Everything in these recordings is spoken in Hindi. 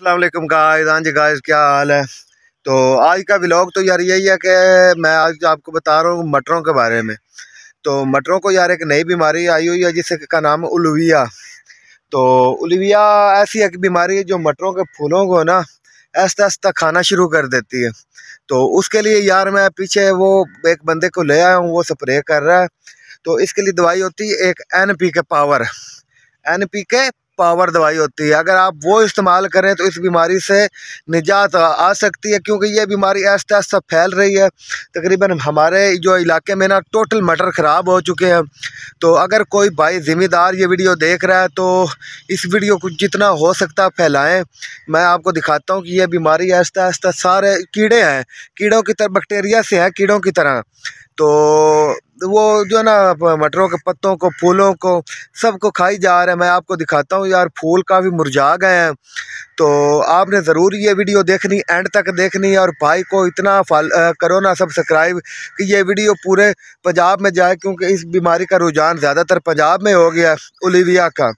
असलम गायज हाँ जी गायज क्या हाल है तो आज का ब्लॉग तो यार यही है कि मैं आज आपको बता रहा हूँ मटरों के बारे में तो मटरों को यार एक नई बीमारी आई हुई है जिसका का नाम उलविया तो उलविया ऐसी एक बीमारी है जो मटरों के फूलों को ना ऐसा ऐसा खाना शुरू कर देती है तो उसके लिए यार मैं पीछे वो एक बंदे को ले आया हूँ वो स्प्रे कर रहा है तो इसके लिए दवाई होती है एक N P K power N P K power दवाई होती है अगर आप वो इस्तेमाल करें तो इस बीमारी से निजात आ सकती है क्योंकि ये बीमारी आस्ता आस्ता फैल रही है तकरीबन हमारे जो इलाके में ना टोटल मटर ख़राब हो चुके हैं तो अगर कोई भाई ज़िम्मेदार ये वीडियो देख रहा है तो इस वीडियो को जितना हो सकता है फैलाएँ मैं आपको दिखाता हूँ कि यह बीमारी आस्ता तो आस्ते सारे कीड़े हैं कीड़ों की तरह बैक्टेरिया से हैं कीड़ों की तरह तो वो जो है ना मटरों के पत्तों को फूलों को सबको खाई जा रहा है मैं आपको दिखाता हूँ यार फूल काफ़ी मुरझा गए हैं तो आपने ज़रूर ये वीडियो देखनी एंड तक देखनी और भाई को इतना फॉल करो ना सब्सक्राइब कि ये वीडियो पूरे पंजाब में जाए क्योंकि इस बीमारी का रुझान ज़्यादातर पंजाब में हो गया उलिविया का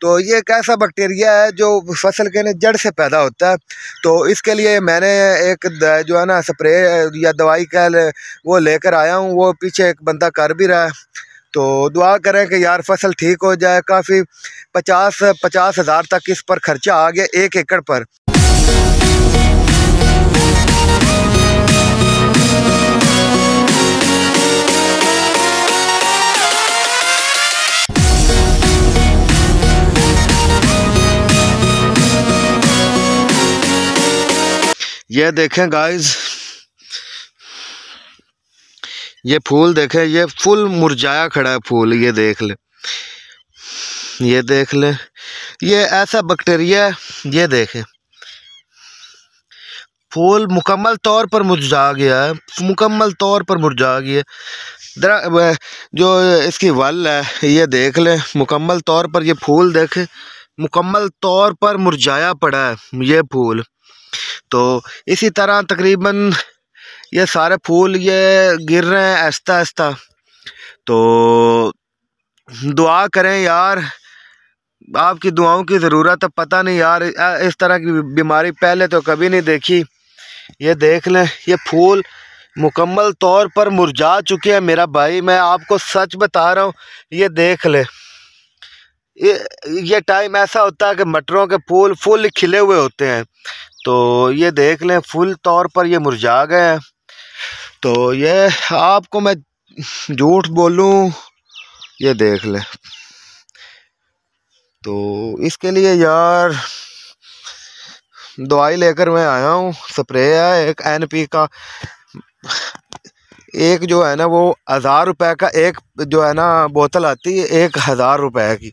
तो ये एक ऐसा बैक्टीरिया है जो फसल के जड़ से पैदा होता है तो इसके लिए मैंने एक जो है ना स्प्रे या दवाई का वो लेकर आया हूँ वो पीछे एक बंदा कर भी रहा है तो दुआ करें कि यार फसल ठीक हो जाए काफ़ी पचास पचास हज़ार तक इस पर खर्चा आ गया एक एकड़ पर ये देखें गाइस ये फूल देखें ये फुल मुरझाया खड़ा है फूल ये देख ले ये देख ले ये ऐसा बैक्टीरिया है ये देखें फूल मुकम्मल तौर पर मुरझा गया है मुकम्मल तौर पर मुरझा गया दरा जो इसकी वल है ये देख लें मुकम्मल तौर पर ये फूल देखें मुकम्मल तौर पर मुरझाया पड़ा है ये फूल तो इसी तरह तकरीबन ये सारे फूल ये गिर रहे हैं आहिस्ता आहिस्ता तो दुआ करें यार आपकी दुआओं की ज़रूरत है पता नहीं यार इस तरह की बीमारी पहले तो कभी नहीं देखी ये देख लें ये फूल मुकम्मल तौर पर मुरझा चुके हैं मेरा भाई मैं आपको सच बता रहा हूँ ये देख ले ये ये टाइम ऐसा होता है कि मटरों के फूल फूल खिले हुए होते हैं तो ये देख लें फुल तौर पर ये मुरझा गए हैं तो ये आपको मैं झूठ बोलूं ये देख लें तो इसके लिए यार दवाई लेकर मैं आया हूँ स्प्रे है एक एनपी का एक जो है ना वो हज़ार रुपए का एक जो है ना बोतल आती है एक हज़ार रुपए की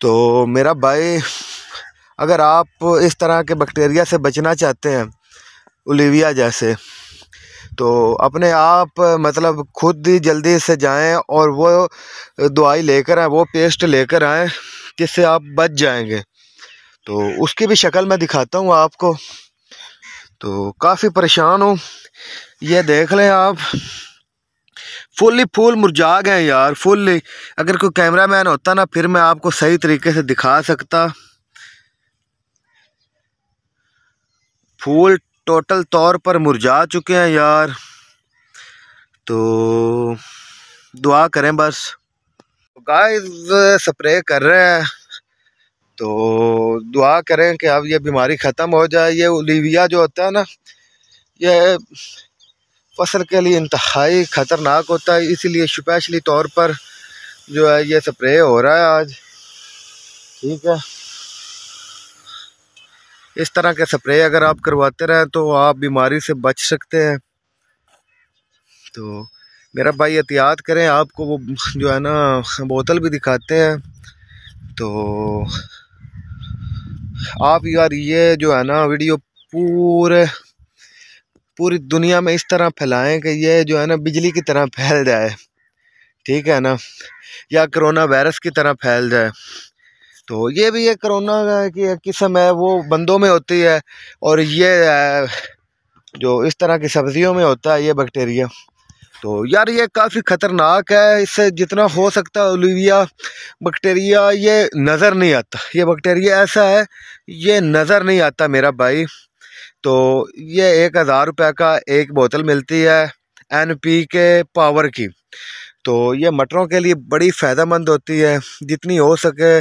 तो मेरा भाई अगर आप इस तरह के बैक्टीरिया से बचना चाहते हैं ओलिविया जैसे तो अपने आप मतलब खुद ही जल्दी से जाएं और वो दवाई लेकर आए वो पेस्ट लेकर आएँ जिससे आप बच जाएंगे तो उसकी भी शक्ल मैं दिखाता हूँ आपको तो काफ़ी परेशान हूँ ये देख लें आप फुल्ली फुल मुरझा गए यार फुल्ली अगर कोई कैमरा मैन होता ना फिर मैं आपको सही तरीके से दिखा सकता फूल टोटल तौर पर मुरझा चुके हैं यार तो दुआ करें बस गाय तो स्प्रे कर रहे हैं तो दुआ करें कि अब ये बीमारी ख़त्म हो जाए ये उलीविया जो होता है ना ये फसल के लिए इंतहाई ख़तरनाक होता है इसीलिए स्पेशली तौर पर जो है ये स्प्रे हो रहा है आज ठीक है इस तरह के स्प्रे अगर आप करवाते रहें तो आप बीमारी से बच सकते हैं तो मेरा भाई एहतियात करें आपको वो जो है ना बोतल भी दिखाते हैं तो आप यार ये जो है ना वीडियो पूरे पूरी दुनिया में इस तरह फैलाएं कि ये जो है ना बिजली की तरह फैल जाए ठीक है ना या कोरोना वायरस की तरह फैल जाए तो ये भी एक कोरोना की किस्म है वो बंदों में होती है और ये जो इस तरह की सब्जियों में होता है ये बैक्टीरिया तो यार ये काफ़ी ख़तरनाक है इससे जितना हो सकता है ओलिविया बैक्टीरिया ये नज़र नहीं आता ये बैक्टीरिया ऐसा है ये नज़र नहीं आता मेरा भाई तो ये एक हज़ार रुपये का एक बोतल मिलती है एन पी के पावर की तो ये मटरों के लिए बड़ी फ़ायदेमंद होती है जितनी हो सके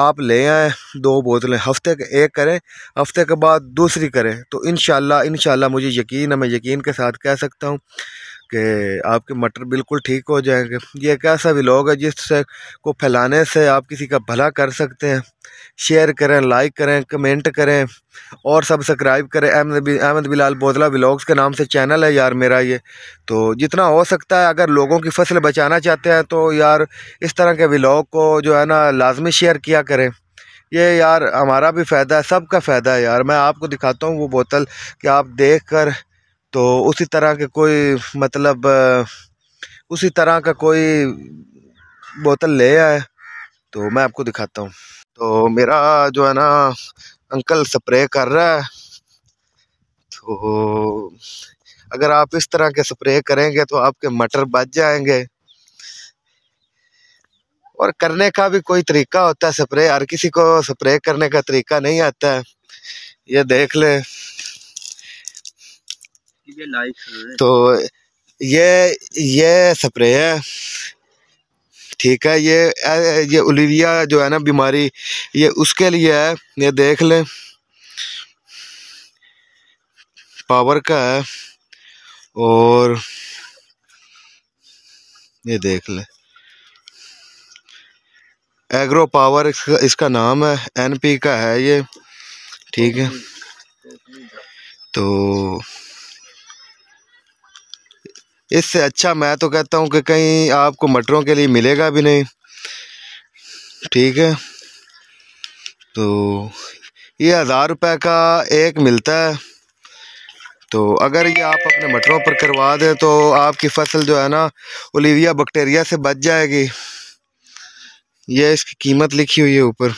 आप ले आए दो बोतलें हफ्ते के एक करें हफ्ते के बाद दूसरी करें तो इन शाला इन शाला मुझे यकीन है मैं यकीन के साथ कह सकता हूँ कि आपके मटर बिल्कुल ठीक हो जाएंगे ये एक ऐसा व्लॉग है जिससे को फैलाने से आप किसी का भला कर सकते हैं शेयर करें लाइक करें कमेंट करें और सब्सक्राइब करें अहमद अहमद बिलाल बोतला व्लॉग्स के नाम से चैनल है यार मेरा ये तो जितना हो सकता है अगर लोगों की फसल बचाना चाहते हैं तो यार इस तरह के विलाग को जो है ना लाजमी शेयर किया करें ये यार हमारा भी फ़ायदा है सबका फ़ायदा है यार मैं आपको दिखाता हूँ वो बोतल कि आप देख कर तो उसी तरह के कोई मतलब उसी तरह का कोई बोतल ले आए तो मैं आपको दिखाता हूँ तो मेरा जो है ना अंकल स्प्रे कर रहा है तो अगर आप इस तरह के स्प्रे करेंगे तो आपके मटर बच जाएंगे और करने का भी कोई तरीका होता है स्प्रे हर किसी को स्प्रे करने का तरीका नहीं आता है ये देख ले तो ये ये स्प्रे है ठीक है ये ये उलिविया जो है ना बीमारी ये उसके लिए है ये देख लें पावर का है और ये देख लें एग्रो पावर इसका, इसका नाम है एनपी का है ये ठीक है तो इससे अच्छा मैं तो कहता हूँ कि कहीं आपको मटरों के लिए मिलेगा भी नहीं ठीक है तो ये हज़ार रुपये का एक मिलता है तो अगर ये आप अपने मटरों पर करवा दें तो आपकी फसल जो है ना ओलिविया बैक्टीरिया से बच जाएगी ये इसकी कीमत लिखी हुई है ऊपर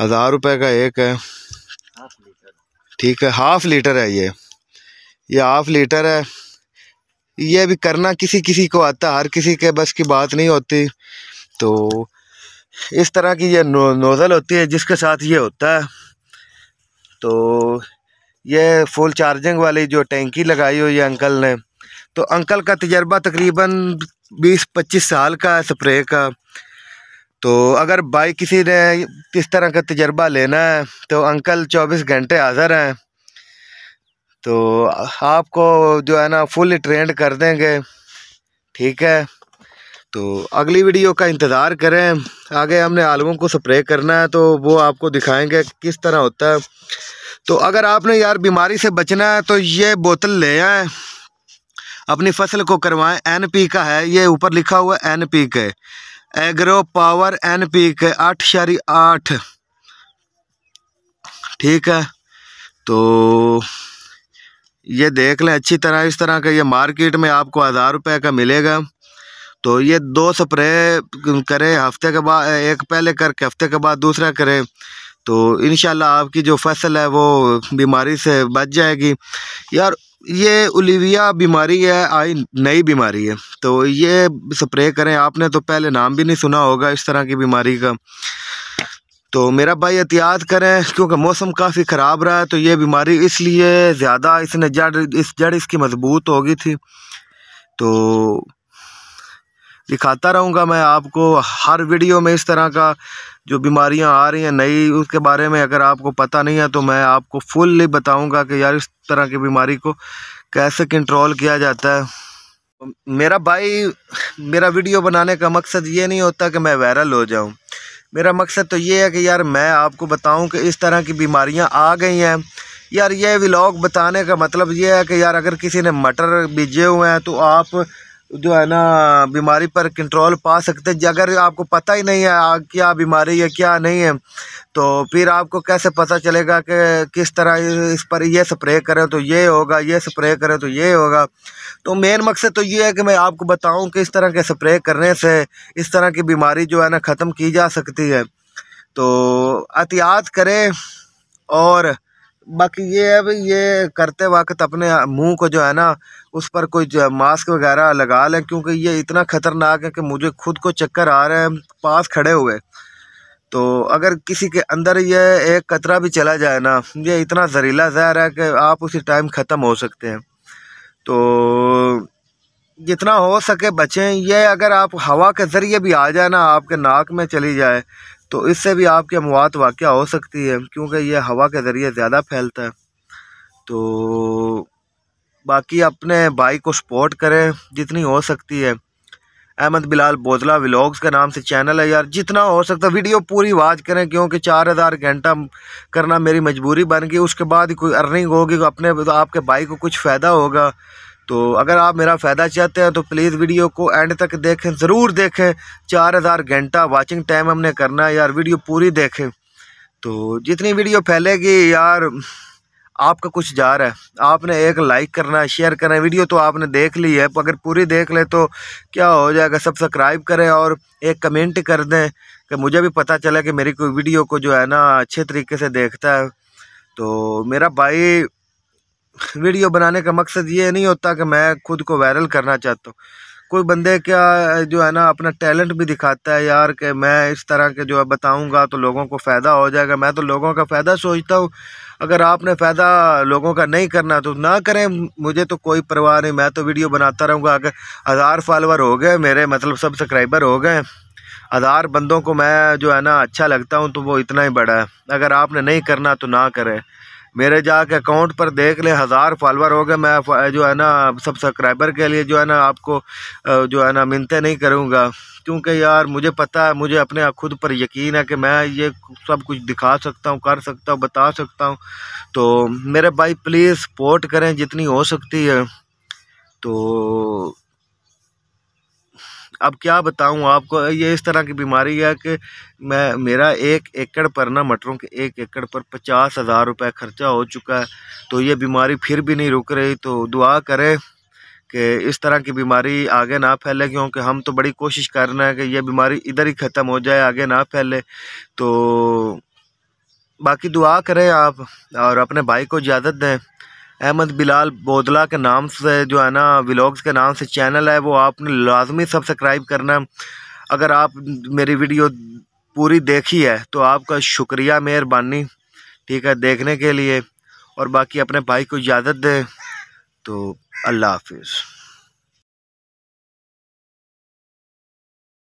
हज़ार रुपये का एक है ठीक है हाफ़ लीटर है ये ये हाफ़ लीटर है ये भी करना किसी किसी को आता हर किसी के बस की बात नहीं होती तो इस तरह की ये नो, नोज़ल होती है जिसके साथ ये होता है तो ये फुल चार्जिंग वाली जो टेंकी लगाई हुई है अंकल ने तो अंकल का तजर्बा तकरीबन 20-25 साल का है स्प्रे का तो अगर बाइक किसी ने इस तरह का तजर्बा लेना है तो अंकल 24 घंटे हाज़र हैं तो आपको जो है ना फुल ट्रेंड कर देंगे ठीक है तो अगली वीडियो का इंतज़ार करें आगे हमने आलुओं को स्प्रे करना है तो वो आपको दिखाएंगे किस तरह होता है तो अगर आपने यार बीमारी से बचना है तो ये बोतल ले आए अपनी फसल को करवाएं पी का है ये ऊपर लिखा हुआ है N P K agro power N P K आठ शारी आठ ठीक है तो ये देख लें अच्छी तरह इस तरह का ये मार्केट में आपको हज़ार रुपये का मिलेगा तो ये दो स्प्रे करें हफ्ते के बाद एक पहले करके हफ्ते के बाद दूसरा करें तो इन आपकी जो फसल है वो बीमारी से बच जाएगी यार ये उलिविया बीमारी है आई नई बीमारी है तो ये स्प्रे करें आपने तो पहले नाम भी नहीं सुना होगा इस तरह की बीमारी का तो मेरा भाई एहतियात करें क्योंकि मौसम काफ़ी ख़राब रहा है तो ये बीमारी इसलिए ज़्यादा इसने जड़ इस जड़ इसकी मजबूत हो गई थी तो दिखाता रहूँगा मैं आपको हर वीडियो में इस तरह का जो बीमारियां आ रही हैं नई उसके बारे में अगर आपको पता नहीं है तो मैं आपको फुल्ली बताऊंगा कि यार इस तरह की बीमारी को कैसे कंट्रोल किया जाता है मेरा भाई मेरा वीडियो बनाने का मकसद ये नहीं होता कि मैं वायरल हो जाऊं मेरा मकसद तो ये है कि यार मैं आपको बताऊं कि इस तरह की बीमारियां आ गई हैं यार ये व्लॉग बताने का मतलब ये है कि यार अगर किसी ने मटर बीजे हुए हैं तो आप जो है ना बीमारी पर कंट्रोल पा सकते हैं अगर आपको पता ही नहीं है क्या बीमारी है क्या नहीं है तो फिर आपको कैसे पता चलेगा कि किस तरह इस पर ये स्प्रे करें तो ये होगा ये स्प्रे करें तो ये होगा तो मेन मकसद तो ये है कि मैं आपको बताऊं कि इस तरह के स्प्रे करने से इस तरह की बीमारी जो है ना ख़त्म की जा सकती है तो एहतियात करें और बाकी ये अब ये करते वक्त अपने मुंह को जो है ना उस पर कोई मास्क वगैरह लगा लें क्योंकि ये इतना ख़तरनाक है कि मुझे खुद को चक्कर आ रहे हैं पास खड़े हुए तो अगर किसी के अंदर ये एक कतरा भी चला जाए ना ये इतना जहरीला जहर है कि आप उसी टाइम ख़त्म हो सकते हैं तो जितना हो सके बचें ये अगर आप हवा के ज़रिए भी आ जाए ना आपके नाक में चली जाए तो इससे भी आपकी अमवात वाक़ हो सकती है क्योंकि यह हवा के ज़रिए ज़्यादा फैलता है तो बाकी अपने भाई को सपोर्ट करें जितनी हो सकती है अहमद बिलाल बोजला व्लॉग्स के नाम से चैनल है यार जितना हो सकता वीडियो पूरी वाच करें क्योंकि चार हज़ार घंटा करना मेरी मजबूरी बन गई उसके बाद कोई अर्निंग होगी तो अपने तो आपके भाई को कुछ फ़ायदा होगा तो अगर आप मेरा फ़ायदा चाहते हैं तो प्लीज़ वीडियो को एंड तक देखें ज़रूर देखें चार हज़ार घंटा वाचिंग टाइम हमने करना है यार वीडियो पूरी देखें तो जितनी वीडियो फैलेगी यार आपका कुछ जा रहा है आपने एक लाइक करना है शेयर करना है वीडियो तो आपने देख ली है अगर पूरी देख ले तो क्या हो जाएगा सब्सक्राइब करें और एक कमेंट कर दें कि मुझे भी पता चला कि मेरी कोई वीडियो को जो है ना अच्छे तरीके से देखता है तो मेरा भाई वीडियो बनाने का मकसद ये नहीं होता कि मैं खुद को वायरल करना चाहता हूँ कोई बंदे क्या जो है ना अपना टैलेंट भी दिखाता है यार कि मैं इस तरह के जो है बताऊँगा तो लोगों को फ़ायदा हो जाएगा मैं तो लोगों का फ़ायदा सोचता हूँ अगर आपने फ़ायदा लोगों का नहीं करना तो ना करें मुझे तो कोई परवाह नहीं मैं तो वीडियो बनाता रहूँगा अगर हज़ार फॉलोअर हो गए मेरे मतलब सब्सक्राइबर हो गए हज़ार बंदों को मैं जो है ना अच्छा लगता हूँ तो वो इतना ही बड़ा है अगर आपने नहीं करना तो ना करें मेरे जाके अकाउंट पर देख लें हज़ार फॉलोअर हो गए मैं जो है ना सब सब्सक्राइबर के लिए जो है ना आपको जो है ना मिनते नहीं करूँगा क्योंकि यार मुझे पता है मुझे अपने खुद पर यकीन है कि मैं ये सब कुछ दिखा सकता हूँ कर सकता हूँ बता सकता हूँ तो मेरे भाई प्लीज़ सपोर्ट करें जितनी हो सकती है तो अब क्या बताऊं आपको ये इस तरह की बीमारी है कि मैं मेरा एक एकड़ पर ना मटरों के एक एकड़ पर पचास हज़ार रुपये खर्चा हो चुका है तो ये बीमारी फिर भी नहीं रुक रही तो दुआ करें कि इस तरह की बीमारी आगे ना फैले क्योंकि हम तो बड़ी कोशिश कर रहे हैं कि यह बीमारी इधर ही ख़त्म हो जाए आगे ना फैले तो बाकी दुआ करें आप और अपने भाई को इजाज़त दें अहमद बिलाल बोदला के नाम से जो है ना व्लाग्स के नाम से चैनल है वो आपने लाजमी सब्सक्राइब करना अगर आप मेरी वीडियो पूरी देखी है तो आपका शुक्रिया मेहरबानी ठीक है देखने के लिए और बाकी अपने भाई को इजाज़त दें तो अल्लाह हाफिज़